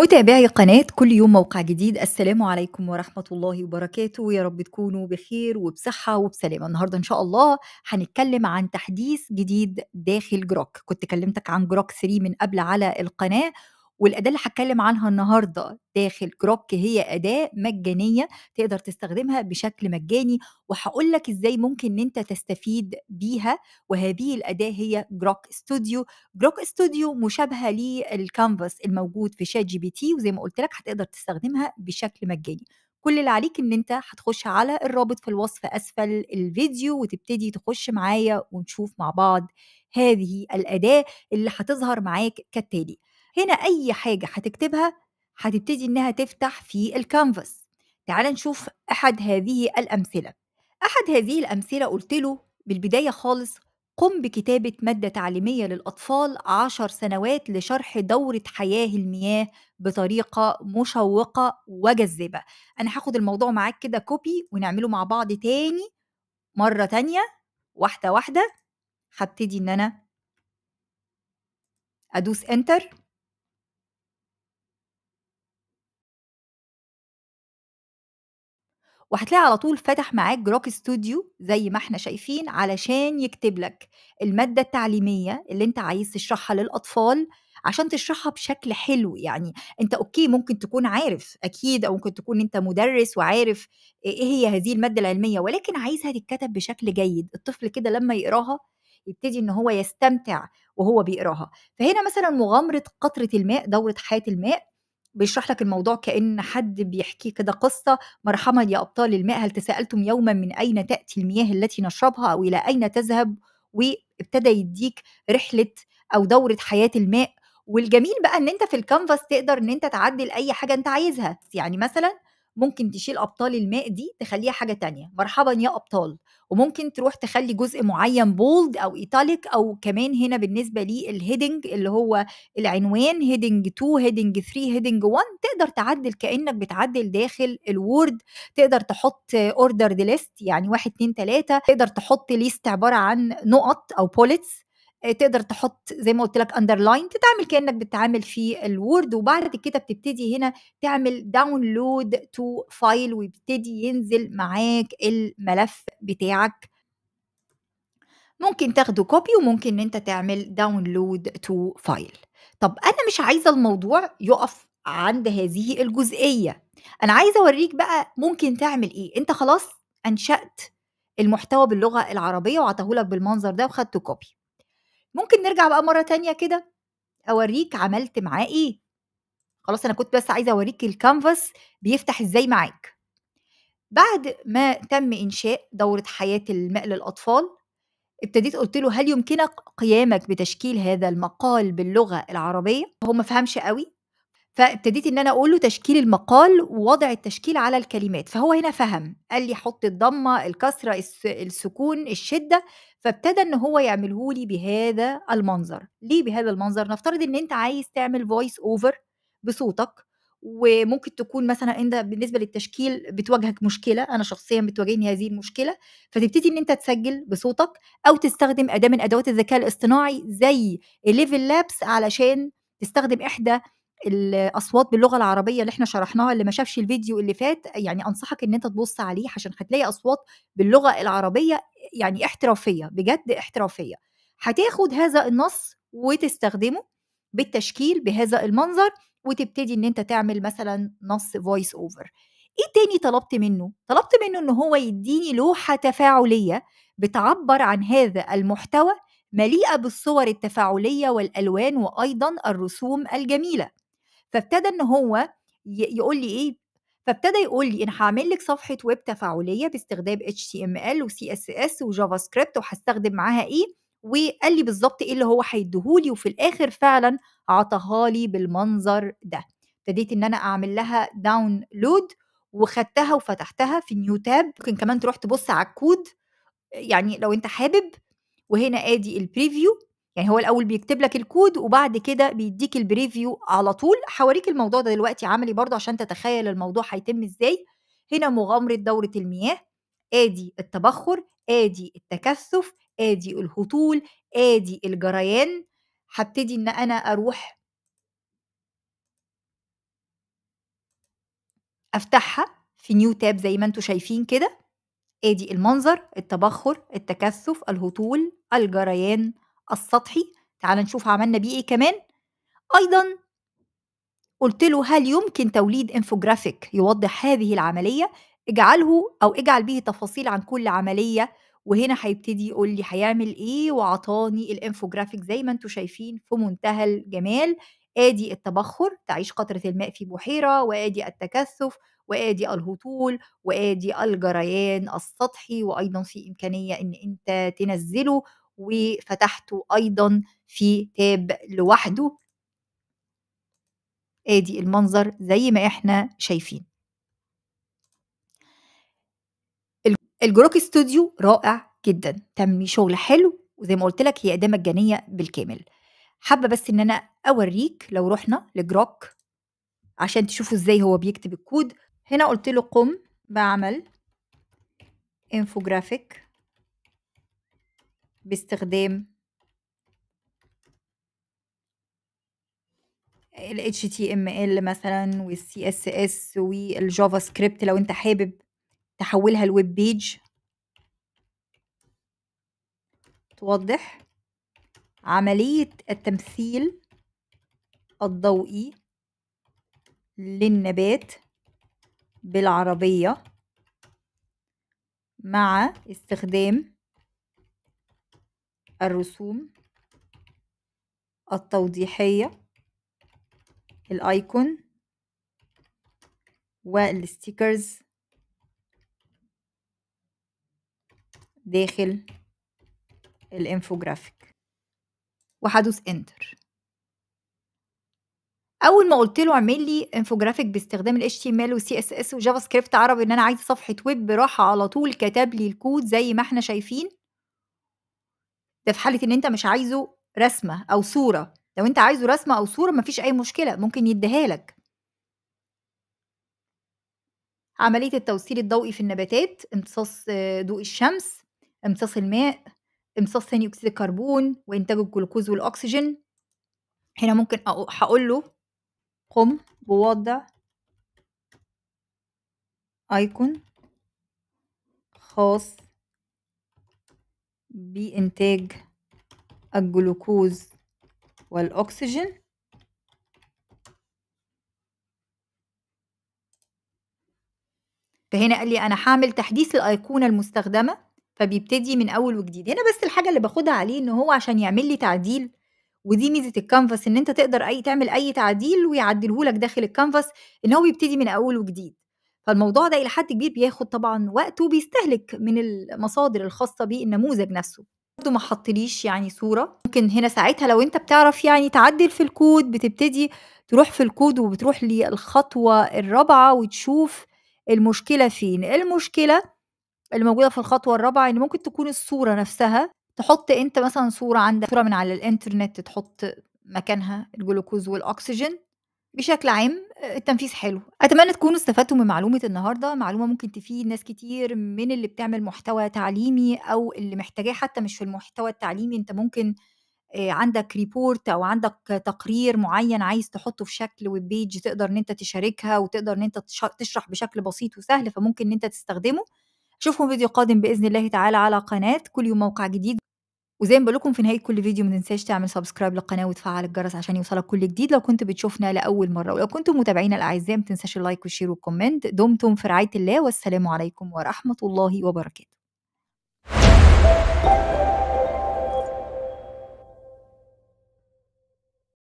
متابعي قناة كل يوم موقع جديد السلام عليكم ورحمة الله وبركاته يا رب تكونوا بخير وبصحة وبسلامة النهاردة إن شاء الله هنتكلم عن تحديث جديد داخل جروك كنت كلمتك عن جروك 3 من قبل على القناة والاداه اللي هتكلم عنها النهارده داخل كروك هي اداه مجانيه تقدر تستخدمها بشكل مجاني وهقول لك ازاي ممكن ان انت تستفيد بيها وهذه الاداه هي جروك ستوديو جروك ستوديو مشابهه للكانفاس الموجود في شات جي بي تي وزي ما قلت لك هتقدر تستخدمها بشكل مجاني كل اللي عليك ان انت هتخش على الرابط في الوصف اسفل الفيديو وتبتدي تخش معايا ونشوف مع بعض هذه الاداه اللي هتظهر معاك كالتالي هنا أي حاجة هتكتبها هتبتدي إنها تفتح في الكانفاس تعال نشوف أحد هذه الأمثلة أحد هذه الأمثلة قلت له بالبداية خالص قم بكتابة مادة تعليمية للأطفال عشر سنوات لشرح دورة حياة المياه بطريقة مشوقة وجذابة أنا هاخد الموضوع معاك كده كوبي ونعمله مع بعض تاني مرة تانية واحدة واحدة هبتدي إن أنا أدوس انتر وهتلاقي على طول فتح معاك جروك ستوديو زي ما احنا شايفين علشان يكتب لك المادة التعليمية اللي انت عايز تشرحها للأطفال عشان تشرحها بشكل حلو يعني انت اوكي ممكن تكون عارف اكيد او ممكن تكون انت مدرس وعارف ايه, إيه هي هذه المادة العلمية ولكن عايزها تتكتب بشكل جيد الطفل كده لما يقراها يبتدي ان هو يستمتع وهو بيقراها فهنا مثلا مغامرة قطرة الماء دورة حياة الماء بيشرح لك الموضوع كأن حد بيحكي كده قصة مرحبا يا أبطال الماء هل تساءلتم يوما من أين تأتي المياه التي نشربها أو إلى أين تذهب وابتدى يديك رحلة أو دورة حياة الماء والجميل بقى ان انت في الكانفاس تقدر ان انت تعدل اي حاجه انت عايزها يعني مثلا ممكن تشيل ابطال الماء دي تخليها حاجه تانية مرحبا يا ابطال وممكن تروح تخلي جزء معين بولد او ايتاليك او كمان هنا بالنسبه لي الهيدنج اللي هو العنوان هيدنج 2 هيدنج 3 هيدنج 1 تقدر تعدل كانك بتعدل داخل الوورد تقدر تحط اوردر ليست يعني 1 2 3 تقدر تحط ليست عباره عن نقط او بوليتس آه، تقدر تحط زي ما قلت لك اندرلاين تتعامل كانك بتتعامل في الوورد وبعد كده بتبتدي هنا تعمل داونلود تو فايل ويبتدي ينزل معاك الملف بتاعك ممكن تاخده كوبي وممكن ان انت تعمل داونلود تو فايل طب انا مش عايزه الموضوع يقف عند هذه الجزئيه انا عايزه اوريك بقى ممكن تعمل ايه انت خلاص انشات المحتوى باللغه العربيه وعطاهولك بالمنظر ده وخدته كوبي ممكن نرجع بقى مرة تانية كده أوريك عملت معاه إيه خلاص أنا كنت بس عايزة أوريك الكانفاس بيفتح إزاي معاك بعد ما تم إنشاء دورة حياة الماء للأطفال ابتديت قلت له هل يمكنك قيامك بتشكيل هذا المقال باللغة العربية هو ما فهمش قوي فابتديت إن أنا أقول له تشكيل المقال ووضع التشكيل على الكلمات، فهو هنا فهم، قال لي حط الضمة، الكسرة، السكون، الشدة، فابتدى إن هو يعمله لي بهذا المنظر، ليه بهذا المنظر؟ نفترض إن أنت عايز تعمل فويس أوفر بصوتك وممكن تكون مثلا انت بالنسبه للتشكيل بتواجهك مشكله انا شخصيا بتواجهني هذه المشكله فتبتدي ان انت تسجل بصوتك او تستخدم اداه من ادوات الذكاء الاصطناعي زي الليفل لابس علشان تستخدم احدى الاصوات باللغه العربيه اللي احنا شرحناها اللي ما شافش الفيديو اللي فات يعني انصحك ان انت تبص عليه عشان هتلاقي اصوات باللغه العربيه يعني احترافيه بجد احترافيه هتاخد هذا النص وتستخدمه بالتشكيل بهذا المنظر وتبتدي ان انت تعمل مثلا نص فويس اوفر ايه تاني طلبت منه طلبت منه ان هو يديني لوحه تفاعليه بتعبر عن هذا المحتوى مليئه بالصور التفاعليه والالوان وايضا الرسوم الجميله فابتدى ان هو يقول لي ايه فابتدى يقول لي انا هعمل لك صفحه ويب تفاعليه باستخدام HTML و CSS وجافا سكريبت وهستخدم معاها ايه وقال لي بالظبط ايه اللي هو هيديهولي وفي الاخر فعلا عطاها لي بالمنظر ده ابتديت ان انا اعمل لها داونلود وخدتها وفتحتها في نيو تاب ممكن كمان تروح تبص على الكود يعني لو انت حابب وهنا ادي البريفيو يعني هو الاول بيكتب لك الكود وبعد كده بيديك البريفيو على طول هوريك الموضوع ده دلوقتي عملي برضه عشان تتخيل الموضوع هيتم ازاي هنا مغامره دوره المياه ادي التبخر ادي التكثف ادي الهطول ادي الجريان هبتدي ان انا اروح افتحها في نيو تاب زي ما انتم شايفين كده ادي المنظر التبخر التكثف الهطول الجريان السطحي تعال نشوف عملنا بيه ايه كمان ايضا قلت له هل يمكن توليد انفوجرافيك يوضح هذه العمليه اجعله او اجعل به تفاصيل عن كل عمليه وهنا هيبتدي يقول لي هيعمل ايه وعطاني الانفوجرافيك زي ما انتم شايفين في منتهى الجمال ادي التبخر تعيش قطره الماء في بحيره وادي التكثف وادي الهطول وادي الجريان السطحي وايضا في امكانيه ان انت تنزله وفتحته ايضا في تاب لوحده ادي المنظر زي ما احنا شايفين الجروك ستوديو رائع جدا تم شغل حلو وزي ما قلت لك هي اداه مجانيه بالكامل حابه بس ان انا اوريك لو رحنا لجروك عشان تشوفوا ازاي هو بيكتب الكود هنا قلت له قم بعمل انفوجرافيك باستخدام ال HTML مثلا وال CSS والجافا سكريبت لو انت حابب تحولها لويب بيج توضح عملية التمثيل الضوئي للنبات بالعربية مع استخدام الرسوم التوضيحية الايكون والستيكرز داخل الانفوجرافيك وهدوس انتر اول ما قلت له اعمل لي انفوجرافيك باستخدام ال HTML و CSS وجافا سكريبت عربي ان انا عايزه صفحه ويب راح على طول كتب لي الكود زي ما احنا شايفين ده في حاله ان انت مش عايزه رسمه او صوره لو انت عايزه رسمه او صوره مفيش اي مشكله ممكن يديها لك عمليه التوصيل الضوئي في النباتات امتصاص آه، ضوء الشمس امتصاص الماء امتصاص ثاني اكسيد الكربون وانتاج الجلوكوز والاكسجين هنا ممكن هقول له قم بوضع ايكون خاص بإنتاج الجلوكوز والأكسجين فهنا قال لي أنا هعمل تحديث الأيقونة المستخدمة فبيبتدي من أول وجديد هنا بس الحاجة اللي باخدها عليه إن هو عشان يعمل لي تعديل ودي ميزه الكانفاس ان انت تقدر اي تعمل اي تعديل ويعدلهولك داخل الكانفاس ان هو بيبتدي من اول وجديد فالموضوع ده إلى حد كبير بياخد طبعا وقت وبيستهلك من المصادر الخاصة بالنموذج نفسه برضه ما حطليش يعني صورة ممكن هنا ساعتها لو انت بتعرف يعني تعدل في الكود بتبتدي تروح في الكود وبتروح للخطوة الرابعة وتشوف المشكلة فين المشكلة الموجودة في الخطوة الرابعة ان ممكن تكون الصورة نفسها تحط انت مثلا صورة عندك صورة من على الانترنت تحط مكانها الجلوكوز والاكسجين بشكل عام آه، التنفيذ حلو اتمنى تكونوا استفدتوا من معلومه النهارده معلومه ممكن تفيد ناس كتير من اللي بتعمل محتوى تعليمي او اللي محتاجاه حتى مش في المحتوى التعليمي انت ممكن آه، عندك ريبورت او عندك تقرير معين عايز تحطه في شكل ويب بيج تقدر ان انت تشاركها وتقدر ان انت تشرح بشكل بسيط وسهل فممكن ان انت تستخدمه اشوفكم فيديو قادم باذن الله تعالى على قناه كل يوم موقع جديد وزي ما بقول لكم في نهاية كل فيديو ما تنساش تعمل سبسكرايب للقناة وتفعّل الجرس عشان يوصلك كل جديد لو كنت بتشوفنا لأول مرة، ولو كنتم متابعينا الأعزاء ما تنساش اللايك والشير والكومنت، دمتم في رعاية الله والسلام عليكم ورحمة الله وبركاته.